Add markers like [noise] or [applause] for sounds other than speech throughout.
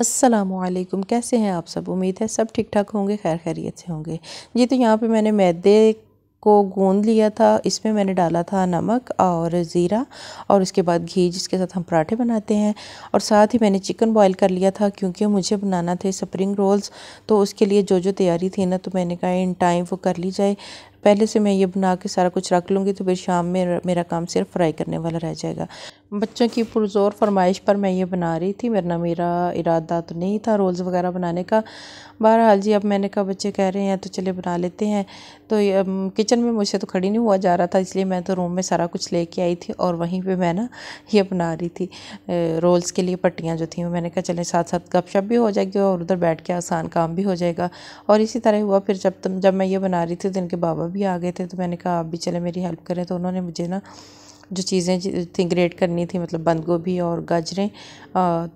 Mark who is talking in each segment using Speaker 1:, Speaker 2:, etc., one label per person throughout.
Speaker 1: असलकुम कैसे हैं आप सब उम्मीद है सब ठीक ठाक होंगे खैर खैरियत से होंगे जी तो यहाँ पे मैंने मैदे को गूंद लिया था इसमें मैंने डाला था नमक और ज़ीरा और उसके बाद घी जिसके साथ हम पराठे बनाते हैं और साथ ही मैंने चिकन बॉईल कर लिया था क्योंकि मुझे बनाना थे स्प्रिंग रोल्स तो उसके लिए जो जो तैयारी थी ना तो मैंने कहा इन टाइम वो कर ली जाए पहले से मैं ये बना के सारा कुछ रख लूँगी तो फिर शाम में मेरा काम सिर्फ फ्राई करने वाला रह जाएगा बच्चों की पुरजोर फरमाइश पर मैं ये बना रही थी वरना मेरा इरादा तो नहीं था रोल्स वगैरह बनाने का बहरहाल जी अब मैंने कहा बच्चे कह रहे हैं तो चले बना लेते हैं तो किचन में मुझसे तो खड़ी नहीं हुआ जा रहा था इसलिए मैं तो रूम में सारा कुछ लेके आई थी और वहीं पे मैं ना ये बना रही थी रोल्स के लिए पट्टियाँ जो थी मैंने कहा चले साथ साथ गपशप भी हो जाएगी और उधर बैठ के आसान काम भी हो जाएगा और इसी तरह हुआ फिर जब तुम जब मैं ये बना रही थी तो इनके बाबा भी आ गए थे तो मैंने कहा आप भी चले मेरी हेल्प करें तो उन्होंने मुझे ना जो चीज़ें थी ग्रेट करनी थी मतलब बंद गोभी और गाजरें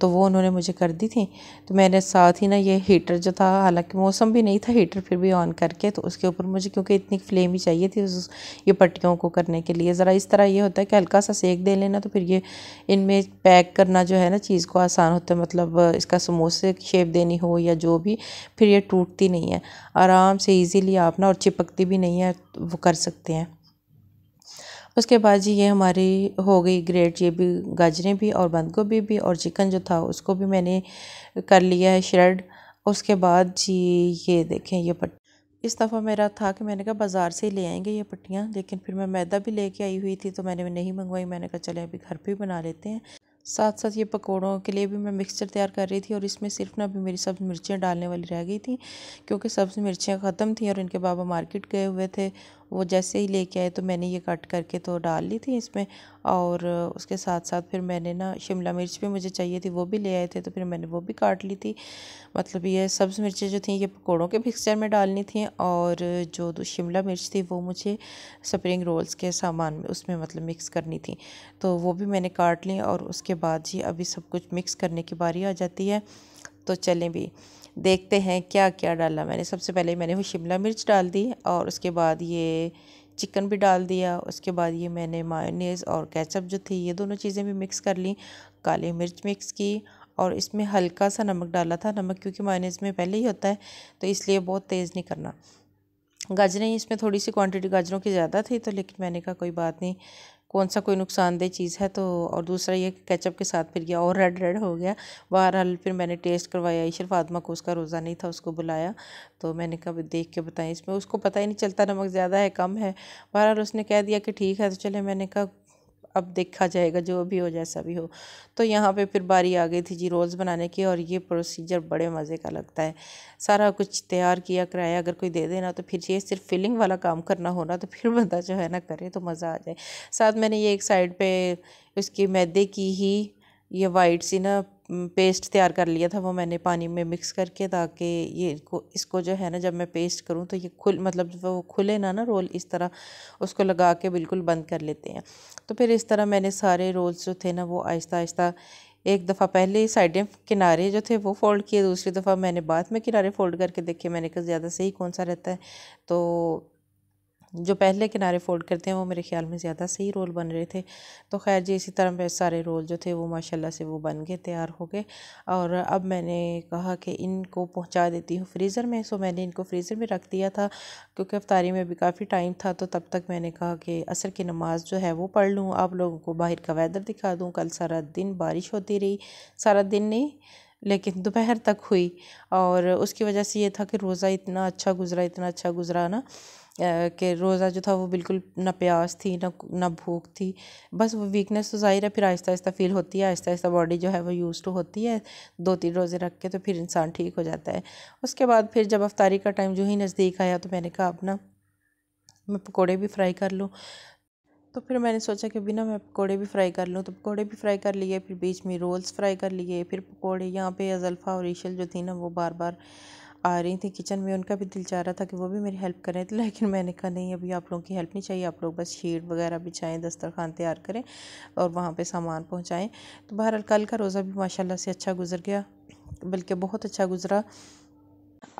Speaker 1: तो वो उन्होंने मुझे कर दी थी तो मैंने साथ ही ना ये हीटर जो था हालांकि मौसम भी नहीं था हीटर फिर भी ऑन करके तो उसके ऊपर मुझे क्योंकि इतनी फ्लेम ही चाहिए थी उस ये पट्टियों को करने के लिए ज़रा इस तरह ये होता है कि हल्का सा सेक दे लेना तो फिर ये इनमें पैक करना जो है ना चीज़ को आसान होता है मतलब इसका समोसे शेप देनी हो या जो भी फिर ये टूटती नहीं है आराम से ईजीली आप ना और चिपकती भी नहीं है वो कर सकते हैं उसके बाद जी ये हमारी हो गई ग्रेट ये भी गाजरें भी और बंद गोभी भी और चिकन जो था उसको भी मैंने कर लिया है श्रेड उसके बाद जी ये देखें ये पट इस दफ़ा मेरा था कि मैंने कहा बाज़ार से ही ले आएंगे ये पट्टियाँ लेकिन फिर मैं मैदा भी लेके आई हुई थी तो मैंने नहीं मंगवाई मैंने कहा चले अभी घर पर ही बना लेते हैं साथ साथ ये पकौड़ों के लिए भी मैं मिक्सचर तैयार कर रही थी और इसमें सिर्फ ना अभी मेरी सब्ज़ मिर्चियाँ डालने वाली रह गई थी क्योंकि सब्ज़ मिर्चियाँ ख़त्म थी और इनके बाबा मार्केट गए हुए थे वो जैसे ही लेके आए तो मैंने ये कट करके तो डाल ली थी इसमें और उसके साथ साथ फिर मैंने ना शिमला मिर्च भी मुझे चाहिए थी वो भी ले आए थे तो फिर मैंने वो भी काट ली थी मतलब ये सब्ज़ मिर्चें जो थी ये पकौड़ों के मिक्सचर में डालनी थी और जो शिमला मिर्च थी वो मुझे स्प्रिंग रोल्स के सामान में उसमें मतलब मिक्स करनी थी तो वो भी मैंने काट ली और उसके बाद जी अभी सब कुछ मिक्स करने की बारी आ जाती है तो चलें भी देखते हैं क्या क्या डाला मैंने सबसे पहले मैंने वो शिमला मिर्च डाल दी और उसके बाद ये चिकन भी डाल दिया उसके बाद ये मैंने मायोनीज़ और केचप जो थी ये दोनों चीज़ें भी मिक्स कर ली काली मिर्च मिक्स की और इसमें हल्का सा नमक डाला था नमक क्योंकि मायोनीज़ में पहले ही होता है तो इसलिए बहुत तेज़ नहीं करना गाजरें इसमें थोड़ी सी क्वांटिटी गाजरों की ज़्यादा थी तो लेकिन मैंने कहा कोई बात नहीं कौन सा कोई नुकसानदेह चीज़ है तो और दूसरा ये केचप के साथ फिर गया और रेड रेड हो गया बहरहाल फिर मैंने टेस्ट करवाया इशर फातमा को उसका रोज़ा नहीं था उसको बुलाया तो मैंने कहा देख के बताएं इसमें उसको पता ही नहीं चलता नमक ज़्यादा है कम है बहरहाल उसने कह दिया कि ठीक है तो चले मैंने कहा अब देखा जाएगा जो भी हो जैसा भी हो तो यहाँ पे फिर बारी आ गई थी जी रोल्स बनाने की और ये प्रोसीजर बड़े मज़े का लगता है सारा कुछ तैयार किया कराया अगर कोई दे देना तो फिर ये सिर्फ फिलिंग वाला काम करना होना तो फिर [laughs] बंदा जो है ना करे तो मज़ा आ जाए साथ मैंने ये एक साइड पर उसकी मैदे की ही ये वाइट सी ना पेस्ट तैयार कर लिया था वो मैंने पानी में मिक्स करके ताकि ये इसको इसको जो है ना जब मैं पेस्ट करूँ तो ये खुल मतलब वो खुले ना ना रोल इस तरह उसको लगा के बिल्कुल बंद कर लेते हैं तो फिर इस तरह मैंने सारे रोल्स जो थे ना वो आहिस्ता आहिस्ता एक दफ़ा पहले साइडें किनारे जो थे वो फ़ोल्ड किए दूसरी दफ़ा मैंने बाद में किनारे फ़ोल्ड करके देखे मैंने कहा ज़्यादा सही कौन सा रहता है तो जो पहले किनारे फ़ोल्ड करते हैं वो मेरे ख्याल में ज़्यादा सही रोल बन रहे थे तो खैर जी इसी तरह मेरे सारे रोल जो थे वो माशाल्लाह से वो बन गए तैयार हो गए और अब मैंने कहा कि इनको पहुंचा देती हूँ फ्रीज़र में सो मैंने इनको फ्रीज़र में रख दिया था क्योंकि अफ्तारी में भी काफ़ी टाइम था तो तब तक मैंने कहा कि असर की नमाज़ जो है वो पढ़ लूँ आप लोगों को बाहर का वेदर दिखा दूँ कल सारा दिन बारिश होती रही सारा दिन नहीं लेकिन दोपहर तक हुई और उसकी वजह से ये था कि रोज़ा इतना अच्छा गुज़रा इतना अच्छा गुज़रा ना कि रोज़ा जो था वो बिल्कुल ना प्यास थी ना ना भूख थी बस वो वीकनेस तो ज़ाहिर है फिर आहिस्ता आहिस्ता फील होती है आहिस्ता आहिस्ता बॉडी जो है वो यूज़ टू होती है दो तीन रोज़े रख के तो फिर इंसान ठीक हो जाता है उसके बाद फिर जब अफ्तारी का टाइम जो ही नज़दीक आया तो मैंने कहा अपना मैं पकौड़े भी फ्राई कर लूँ तो फिर मैंने सोचा कि बिना मैं पकौड़े भी फ्राई कर लूँ तो पकौड़े भी फ्राई कर लिए फिर बीच में रोल्स फ्राई कर लिए फिर पकौड़े यहाँ पे अजल्फ़ा और ईशल जो थी ना वो बार बार आ रही थी किचन में उनका भी दिल चाह रहा था कि वो भी मेरी हेल्प करें तो लेकिन मैंने कहा नहीं अभी आप लोगों की हेल्प नहीं चाहिए आप लोग बस शीट वगैरह बिछाएं दस्तरखान तैयार करें और वहाँ पे सामान पहुँचाएँ तो बहरहाल कल का रोज़ा भी माशाल्लाह से अच्छा गुजर गया बल्कि बहुत अच्छा गुजरा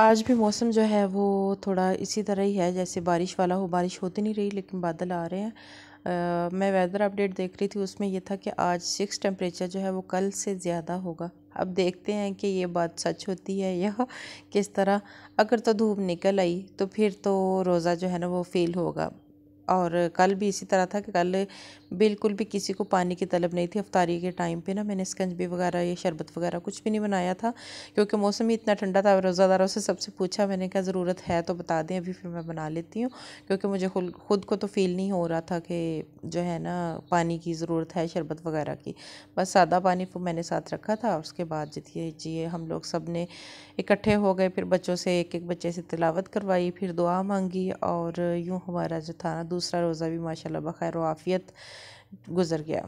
Speaker 1: आज भी मौसम जो है वो थोड़ा इसी तरह ही है जैसे बारिश वाला हो बारिश होती नहीं रही लेकिन बादल आ रहे हैं मैं वेदर अपडेट देख रही थी उसमें यह था कि आज सिक्स टेम्परेचर जो है वो कल से ज़्यादा होगा अब देखते हैं कि ये बात सच होती है या किस तरह अगर तो धूप निकल आई तो फिर तो रोज़ा जो है ना वो फ़ेल होगा और कल भी इसी तरह था कि कल बिल्कुल भी किसी को पानी की तलब नहीं थी अफ्तारी के टाइम पे ना मैंने स्कंजबी वगैरह या शरबत वगैरह कुछ भी नहीं बनाया था क्योंकि मौसम ही इतना ठंडा था रोज़ादारों से सबसे पूछा मैंने कहा ज़रूरत है तो बता दें अभी फिर मैं बना लेती हूँ क्योंकि मुझे खुद को तो फील नहीं हो रहा था कि जो है ना पानी की ज़रूरत है शरबत वगैरह की बस सादा पानी मैंने साथ रखा था उसके बाद जितिए जी हम लोग सब ने इकट्ठे हो गए फिर बच्चों से एक एक बच्चे से तिलावत करवाई फिर दुआ मांगी और यूँ हमारा जो था ना دوسرا روزہ بھی ماشاءاللہ بخیر و عافیت گزر گیا۔